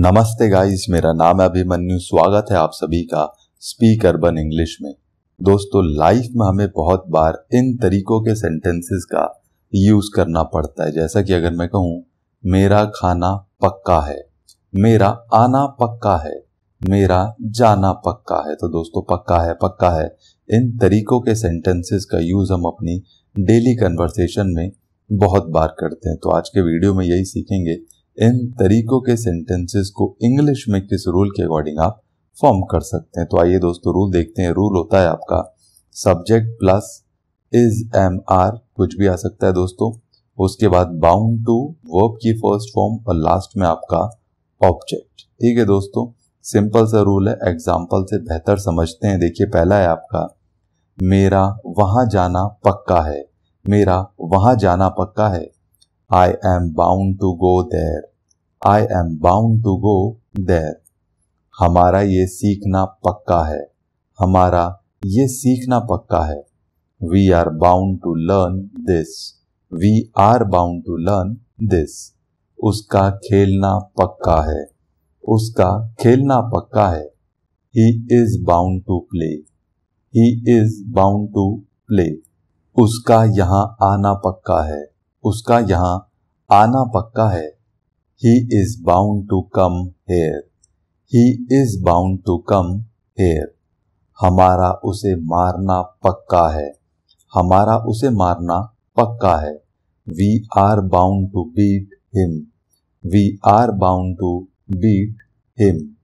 नमस्ते गाइस मेरा नाम है अभिमन्यु स्वागत है आप सभी का स्पीक अर्बन इंग्लिश में दोस्तों लाइफ में हमें बहुत बार इन तरीकों के सेंटेंसेस का यूज करना पड़ता है जैसा कि अगर मैं कहूँ मेरा खाना पक्का है मेरा आना पक्का है मेरा जाना पक्का है तो दोस्तों पक्का है पक्का है इन तरीकों के सेंटेंसेस का यूज हम अपनी डेली कन्वर्सेशन में बहुत बार करते हैं तो आज के वीडियो में यही सीखेंगे इन तरीकों के सेंटेंसेस को इंग्लिश में किस रूल के अकॉर्डिंग आप फॉर्म कर सकते हैं तो आइए दोस्तों रूल देखते हैं रूल होता है आपका subject plus is am are कुछ भी आ सकता है दोस्तों उसके बाद बाउंड टू वर्ब की फर्स्ट फॉर्म और लास्ट में आपका ऑब्जेक्ट ठीक है दोस्तों सिंपल सा रूल है एग्जाम्पल से बेहतर समझते हैं देखिए पहला है आपका मेरा वहां जाना पक्का है मेरा वहां जाना पक्का है I am bound to go there I am bound to go there हमारा ये सीखना पक्का है हमारा ये सीखना पक्का है we are bound to learn this we are bound to learn this उसका खेलना पक्का है उसका खेलना पक्का है he is bound to play he is bound to play उसका यहाँ आना पक्का है उसका यहाँ आना पक्का है he is bound to come here he is bound to come here हमारा उसे मारना पक्का है हमारा उसे मारना पक्का है we are bound to beat him we are bound to beat him